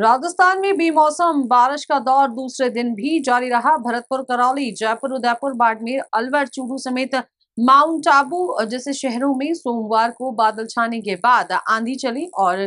राजस्थान में बेमौसम बारिश का दौर दूसरे दिन भी जारी रहा भरतपुर करौली जयपुर उदयपुर बाड़मेर अलवर चूरू समेत माउंट आबू जैसे शहरों में सोमवार को बादल छाने के बाद आंधी चली और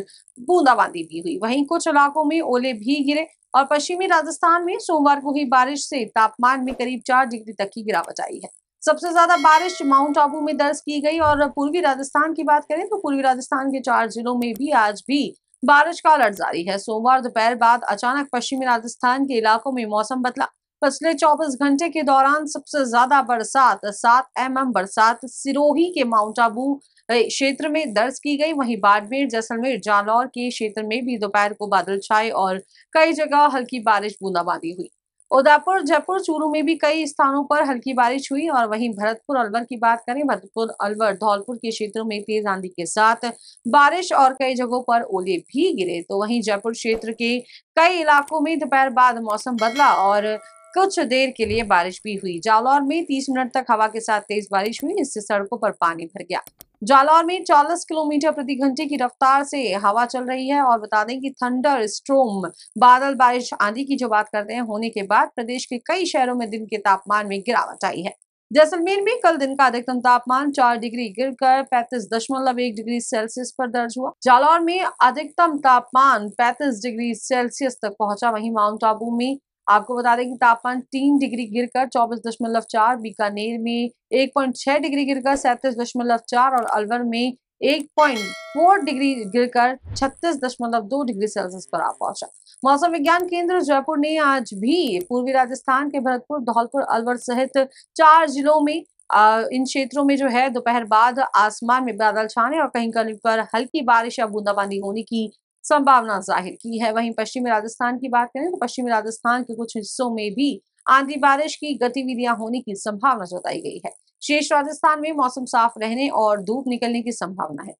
बूंदाबांदी भी हुई वहीं कुछ इलाकों में ओले भी गिरे और पश्चिमी राजस्थान में सोमवार को हुई बारिश से तापमान में करीब चार डिग्री तक की गिरावट आई है सबसे ज्यादा बारिश माउंट आबू में दर्ज की गई और पूर्वी राजस्थान की बात करें तो पूर्वी राजस्थान के चार जिलों में भी आज भी बारिश का अलर्ट जारी है सोमवार दोपहर बाद अचानक पश्चिमी राजस्थान के इलाकों में मौसम बदला पिछले 24 घंटे के दौरान सबसे ज्यादा बरसात 7 एम एम बरसात सिरोही के माउंट आबू क्षेत्र में दर्ज की गई वहीं बाड़मेर जैसलमेर जालौर के क्षेत्र में भी दोपहर को बादल छाए और कई जगह हल्की बारिश बूंदाबांदी हुई उदयपुर जयपुर चूरू में भी कई स्थानों पर हल्की बारिश हुई और वहीं भरतपुर अलवर की बात करें भरतपुर अलवर धौलपुर के क्षेत्रों में तेज आंधी के साथ बारिश और कई जगहों पर ओले भी गिरे तो वहीं जयपुर क्षेत्र के कई इलाकों में दोपहर बाद मौसम बदला और कुछ देर के लिए बारिश भी हुई जालौर में तीस मिनट तक हवा के साथ तेज बारिश हुई इससे सड़कों पर पानी भर गया जालौर में 40 किलोमीटर प्रति घंटे की रफ्तार से हवा चल रही है और बता दें कि थंडर स्ट्रोम बादल बारिश आंधी की जो बात करते हैं होने के बाद प्रदेश के कई शहरों में दिन के तापमान में गिरावट आई है जैसलमेर में कल दिन का अधिकतम तापमान 4 डिग्री गिरकर पैंतीस दशमलव एक डिग्री सेल्सियस पर दर्ज हुआ जालौर में अधिकतम तापमान 35 डिग्री सेल्सियस तक पहुंचा वहीं माउंट आबू में आपको बता दें कि तापमान तीन डिग्री गिरकर चौबीस दशमलव चार बीकानेर में एक पॉइंट छह डिग्री गिरकर सैंतीस दशमलव चार और अलवर में एक पॉइंट फोर डिग्री गिरकर छत्तीस दशमलव दो डिग्री सेल्सियस पर आ पहुंचा मौसम विज्ञान केंद्र जयपुर ने आज भी पूर्वी राजस्थान के भरतपुर धौलपुर अलवर सहित चार जिलों में इन क्षेत्रों में जो है दोपहर बाद आसमान में बादल छाने और कहीं कहीं पर हल्की बारिश या बूंदाबांदी होने की संभावना जाहिर की है वहीं पश्चिमी राजस्थान की बात करें तो पश्चिमी राजस्थान के कुछ हिस्सों में भी आंधी बारिश की गतिविधियां होने की संभावना जताई गई है शेष राजस्थान में मौसम साफ रहने और धूप निकलने की संभावना है